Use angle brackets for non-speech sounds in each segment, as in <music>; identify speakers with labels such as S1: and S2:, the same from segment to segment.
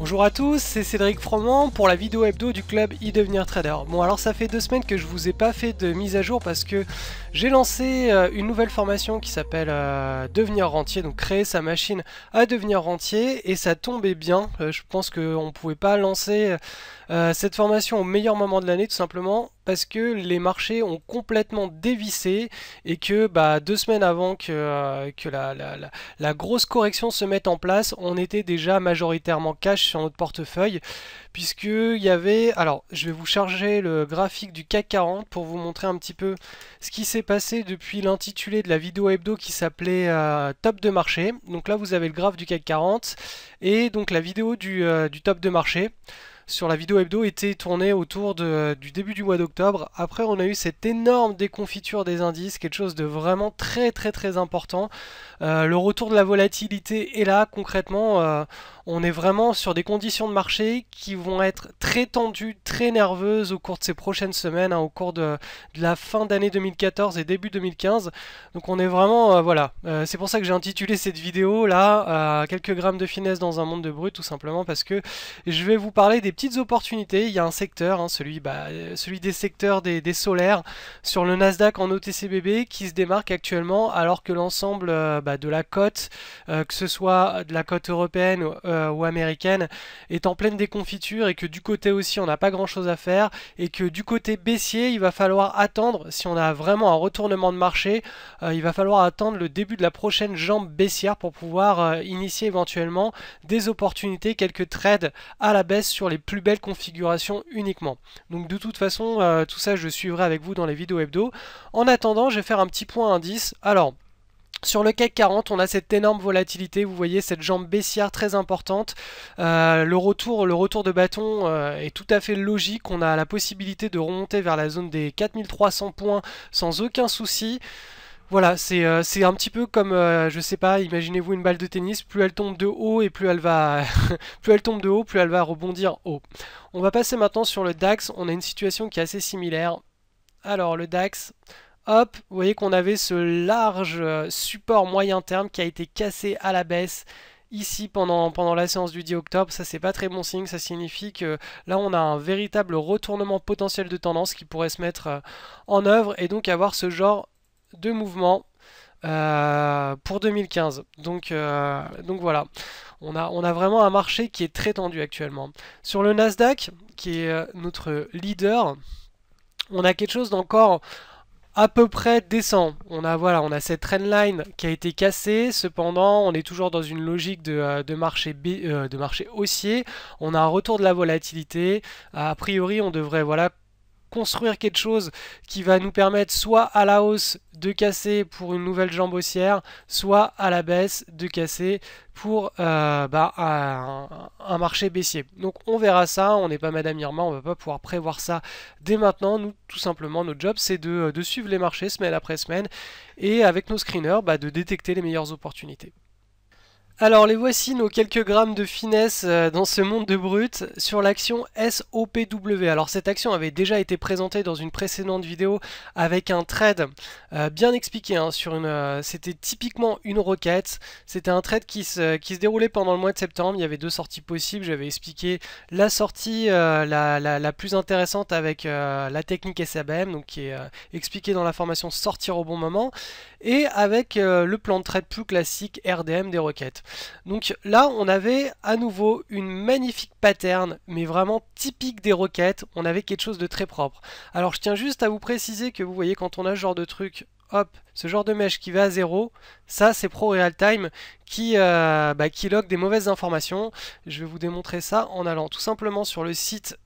S1: Bonjour à tous, c'est Cédric Froment pour la vidéo hebdo du club eDevenirTrader. devenir trader. Bon alors ça fait deux semaines que je vous ai pas fait de mise à jour parce que j'ai lancé euh, une nouvelle formation qui s'appelle euh, devenir rentier, donc créer sa machine à devenir rentier et ça tombait bien, euh, je pense qu'on pouvait pas lancer euh, cette formation au meilleur moment de l'année tout simplement parce que les marchés ont complètement dévissé et que bah, deux semaines avant que, euh, la, grosse correction se mette en place, on était déjà majoritairement cash sur notre portefeuille puisque il y avait... Alors, je vais vous charger le graphique du CAC 40 pour vous montrer un petit peu ce qui s'est passé depuis l'intitulé de la vidéo hebdo qui s'appelait euh, Top de marché. Donc là, vous avez le graphe du CAC 40 et donc la vidéo du, du top de marché sur la vidéo hebdo était tournée autour du début du mois d'octobre. Après, on a eu cette énorme déconfiture des indices, quelque chose de vraiment très très très important. Euh, le retour de la volatilité est là, concrètement, euh, on est vraiment sur des conditions de marché qui vont être très tendues, très nerveuses au cours de ces prochaines semaines, hein, au cours de, la fin d'année 2014 et début 2015. Donc on est vraiment, euh, voilà, c'est pour ça que j'ai intitulé cette vidéo là, quelques grammes de finesse dans un monde de brut tout simplement, parce que je vais vous parler des petites opportunités. Il y a un secteur, hein, celui, bah, celui des secteurs des, solaires sur le Nasdaq en OTCBB qui se démarque actuellement alors que l'ensemble euh, bah, de la cote, euh, que ce soit de la cote européenne euh, ou américaine, est en pleine déconfiture et que du côté aussi on n'a pas grand chose à faire et que du côté baissier il va falloir attendre, si on a vraiment un retournement de marché, il va falloir attendre le début de la prochaine jambe baissière pour pouvoir initier éventuellement des opportunités, quelques trades à la baisse sur les plus belle configuration uniquement. Donc de toute façon, euh, tout ça je suivrai avec vous dans les vidéos hebdo. En attendant, je vais faire un petit point indice. Alors, sur le CAC 40, on a cette énorme volatilité, vous voyez cette jambe baissière très importante. Euh, le, retour, le retour de bâton euh, est tout à fait logique, on a la possibilité de remonter vers la zone des 4300 points sans aucun souci. Voilà, euh, c'est un petit peu comme, euh, je sais pas, imaginez-vous une balle de tennis, plus elle tombe de haut et plus elle va <laughs> plus elle tombe de haut, plus elle va rebondir haut. On va passer maintenant sur le DAX, on a une situation qui est assez similaire. Alors le DAX, hop, vous voyez qu'on avait ce large euh, support moyen terme qui a été cassé à la baisse ici pendant, pendant la séance du 10 octobre, ça c'est pas très bon signe, ça signifie que là on a un véritable retournement potentiel de tendance qui pourrait se mettre en œuvre et donc avoir ce genre de mouvement euh, pour 2015. Donc, euh, donc voilà, on a, on a vraiment un marché qui est très tendu actuellement. Sur le Nasdaq, qui est euh, notre leader, on a quelque chose d'encore à peu près décent. On a voilà, on a cette trendline qui a été cassée. Cependant, on est toujours dans une logique de, marché B, de marché haussier. On a un retour de la volatilité. A priori, on devrait voilà construire quelque chose qui va nous permettre soit à la hausse de casser pour une nouvelle jambe haussière, soit à la baisse de casser pour euh, bah, un, marché baissier. Donc on verra ça, on n'est pas Madame Irma, on ne va pas pouvoir prévoir ça dès maintenant. Nous, tout simplement, notre job, c'est de, euh, suivre les marchés semaine après semaine et avec nos screeners, bah, de détecter les meilleures opportunités. Alors les voici nos quelques grammes de finesse euh, dans ce monde de brut sur l'action SOPW. Alors cette action avait déjà été présentée dans une précédente vidéo avec un trade euh, bien expliqué. Hein, sur une, euh, c'était typiquement une roquette. C'était un trade qui se, qui se, déroulait pendant le mois de septembre. Il y avait deux sorties possibles. J'avais expliqué la sortie la, la, plus intéressante avec la technique SABM, donc qui est expliquée dans la formation sortir au bon moment, et avec le plan de trade plus classique RDM des roquettes. Donc là, on avait à nouveau une magnifique pattern, mais vraiment typique des roquettes. On avait quelque chose de très propre. Alors je tiens juste à vous préciser que vous voyez quand on a ce genre de truc, hop, ce genre de mèche qui va à zéro ça c'est Pro Real Time qui, euh, bah, log des mauvaises informations. Je vais vous démontrer ça en allant tout simplement sur le site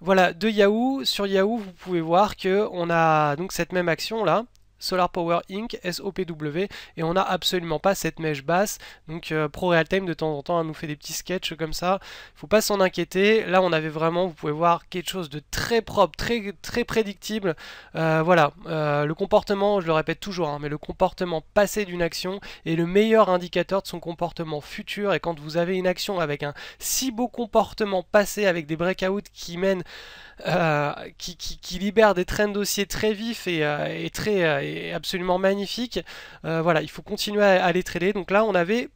S1: voilà, de Yahoo. Sur Yahoo, vous pouvez voir que on a donc cette même action là. Solar Power Inc. SOPW et on n'a absolument pas cette mèche basse donc euh, Pro Realtime de temps en temps nous fait des petits sketchs comme ça faut pas s'en inquiéter là on avait vraiment vous pouvez voir quelque chose de très propre très très prédictible euh, voilà euh, le comportement je le répète toujours hein, mais le comportement passé d'une action est le meilleur indicateur de son comportement futur et quand vous avez une action avec un si beau comportement passé avec des breakouts qui mènent qui, libèrent des trains de dossier très vifs et très absolument magnifique. Euh, voilà, il faut continuer à, à les trader. Donc là, on avait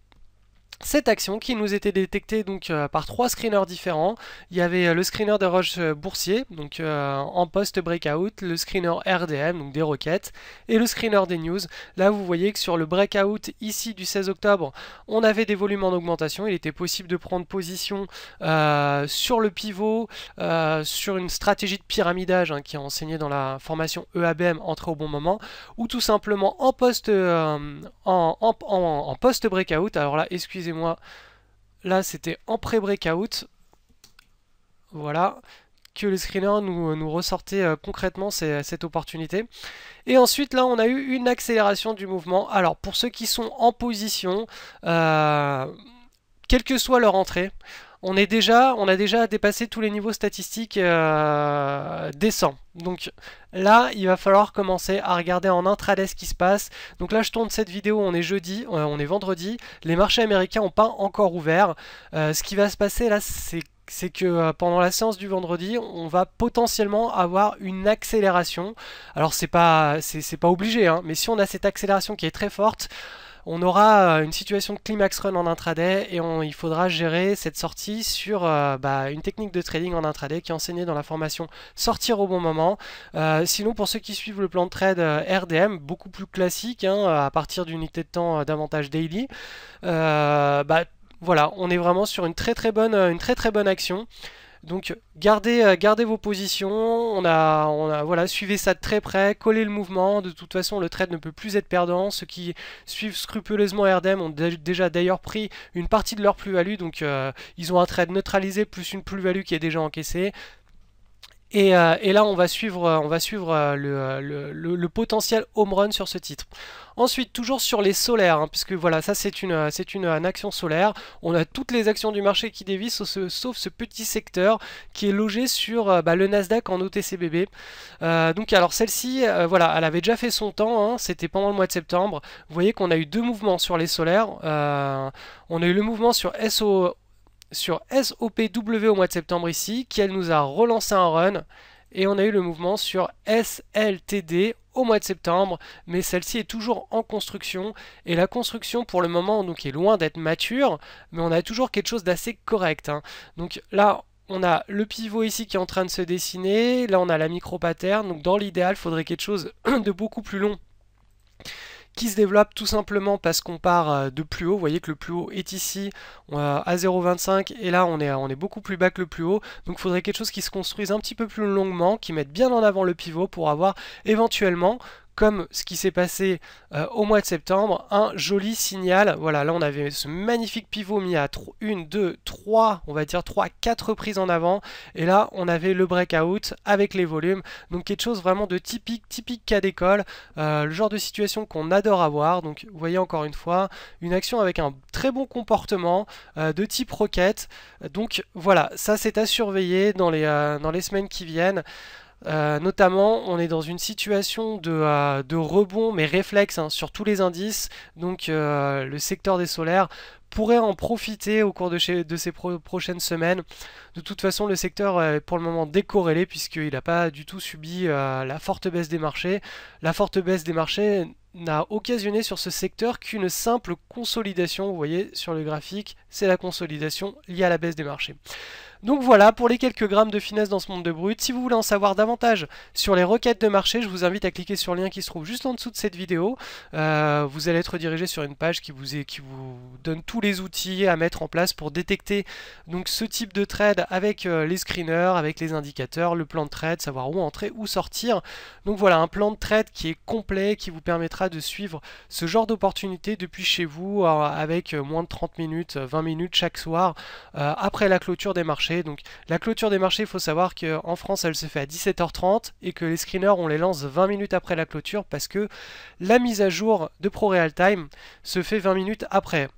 S1: cette action qui nous était détectée donc euh, par trois screeners différents. Il y avait euh, le screener de roche euh, boursiers, donc en post breakout, le screener RDM, donc des roquettes, et le screener des news. Là vous voyez que sur le breakout ici du 16 octobre, on avait des volumes en augmentation. Il était possible de prendre position sur le pivot, sur une stratégie de pyramidage hein, qui est enseignée dans la formation EABM entrée au bon moment, ou tout simplement en post breakout. Alors là, excusez moi Là, c'était en pré-breakout. Voilà que le screener nous, euh, ressortait euh, concrètement cette opportunité. Et ensuite, là, on a eu une accélération du mouvement. Alors, pour ceux qui sont en position, euh, quelle que soit leur entrée, on, est déjà, on a déjà dépassé tous les niveaux statistiques euh, décents. Donc là, il va falloir commencer à regarder en intraday ce qui se passe. Donc là, je tourne cette vidéo, on est jeudi, euh, on est vendredi. Les marchés américains n'ont pas encore ouvert. Euh, ce qui va se passer là, c'est que euh, pendant la séance du vendredi, on va potentiellement avoir une accélération. Alors c'est pas, pas obligé, hein, mais si on a cette accélération qui est très forte, on aura euh, une situation de climax run en intraday et il faudra gérer cette sortie sur euh, bah, une technique de trading en intraday qui est enseignée dans la formation sortir au bon moment. Euh, sinon pour ceux qui suivent le plan de trade RDM, beaucoup plus classique hein, à partir d'unités de temps davantage daily, bah, voilà on est vraiment sur une très très bonne, une très, très bonne action. Donc euh, gardez, vos positions, on a, on voilà, suivez ça de très près, collez le mouvement, de toute façon le trade ne peut plus être perdant, ceux qui suivent scrupuleusement RDM ont déjà d'ailleurs pris une partie de leur plus-value, donc euh, ils ont un trade neutralisé plus une plus-value qui est déjà encaissée, euh, et, là, on va suivre, on va suivre euh, euh, le, potentiel home run sur ce titre. Ensuite, toujours sur les solaires, hein, puisque voilà, ça c'est une, action solaire. On a toutes les actions du marché qui dévissent, sauf ce, petit secteur qui est logé sur bah, le Nasdaq en OTCBB. donc alors celle-ci, voilà, elle avait déjà fait son temps, hein, c'était pendant le mois de septembre. Vous voyez qu'on a eu deux mouvements sur les solaires. on a eu le mouvement sur SO, sur SOPW au mois de septembre ici, qui elle nous a relancé un run, et on a eu le mouvement sur SLTD au mois de septembre, mais celle-ci est toujours en construction, et la construction pour le moment donc est loin d'être mature, mais on a toujours quelque chose d'assez correct. Hein. Donc là, on a le pivot ici qui est en train de se dessiner, là on a la micro-pattern, donc dans l'idéal, il faudrait quelque chose <clears throat> de beaucoup plus long qui se développe tout simplement parce qu'on part euh, de plus haut. Vous voyez que le plus haut est ici à 0,25 et là on est, on est beaucoup plus bas que le plus haut. Donc il faudrait quelque chose qui se construise un petit peu plus longuement, qui mette bien en avant le pivot pour avoir éventuellement comme ce qui s'est passé euh, au mois de septembre, un joli signal. Voilà, là on avait ce magnifique pivot mis à 1, 2, 3, on va dire 3, 4 reprises en avant. Et là on avait le breakout avec les volumes. Donc quelque chose vraiment de typique, typique cas d'école. Euh, le genre de situation qu'on adore avoir. Donc vous voyez encore une fois, une action avec un très bon comportement euh, de type roquette. Donc voilà, ça c'est à surveiller dans les, dans les semaines qui viennent. Euh, notamment, on est dans une situation de, euh, rebond, mais réflexe hein, sur tous les indices. Donc, euh, le secteur des solaires pourrait en profiter au cours de, ces prochaines semaines. De toute façon, le secteur est pour le moment décorrélé puisqu'il n'a pas du tout subi la forte baisse des marchés. La forte baisse des marchés n'a occasionné sur ce secteur qu'une simple consolidation. Vous voyez sur le graphique, c'est la consolidation liée à la baisse des marchés. Donc voilà pour les quelques grammes de finesse dans ce monde de brut. Si vous voulez en savoir davantage sur les requêtes de marché, je vous invite à cliquer sur le lien qui se trouve juste en dessous de cette vidéo. Euh, vous allez être dirigé sur une page qui vous, qui vous donne tous les outils à mettre en place pour détecter donc, ce type de trade avec euh, les screeners, avec les indicateurs, le plan de trade, savoir où entrer, où sortir. Donc voilà, un plan de trade qui est complet, qui vous permettra de suivre ce genre d'opportunité depuis chez vous euh, avec moins de 30 minutes, 20 minutes chaque soir après la clôture des marchés donc la clôture des marchés, il faut savoir qu'en France, elle se fait à 17h30 et que les screeners, on les lance 20 minutes après la clôture parce que la mise à jour de Real Time se fait 20 minutes après.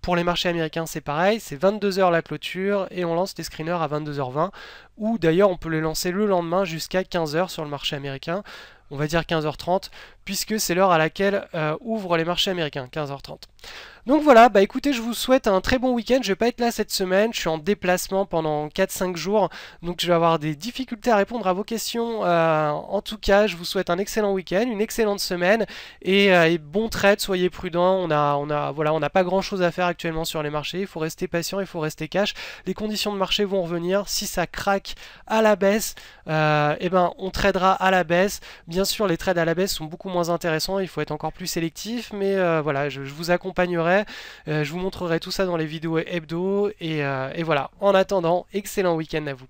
S1: Pour les marchés américains, c'est pareil, c'est 22h la clôture et on lance les screeners à 22h20 ou d'ailleurs on peut les lancer le lendemain jusqu'à 15h sur le marché américain on va dire 15h30, puisque c'est l'heure à laquelle euh, ouvrent les marchés américains, 15h30. Donc voilà, bah écoutez, je vous souhaite un très bon week-end, je vais pas être là cette semaine, je suis en déplacement pendant 4-5 jours, donc je vais avoir des difficultés à répondre à vos questions. Euh, en tout cas, je vous souhaite un excellent week-end, une excellente semaine, et, euh, bon trade, soyez prudents, on a, on a, voilà, on n'a pas grand chose à faire actuellement sur les marchés, il faut rester patient, il faut rester cash, les conditions de marché vont revenir, si ça craque à la baisse, et eh ben on tradera à la baisse, bien Bien sûr, les trades à la baisse sont beaucoup moins intéressants, il faut être encore plus sélectif, mais euh, voilà, je, vous accompagnerai, euh, je vous montrerai tout ça dans les vidéos hebdo, et euh, voilà. En attendant, excellent week-end à vous.